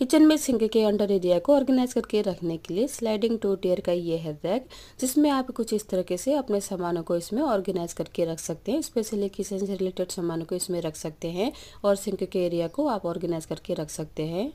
kitchen में sink के under area को ऑर्गेनाइज करके रखने के लिए स्लाइडिंग टू टेयर का ये है रैक जिसमें आप कुछ इस तरीके से अपने सामानों को इसमें ऑर्गेनाइज करके रख सकते हैं स्पेशली किचन से रिलेटेड सामानों को इसमें रख सकते हैं और सिंक के एरिया को आप ऑर्गेनाइज करके रख सकते हैं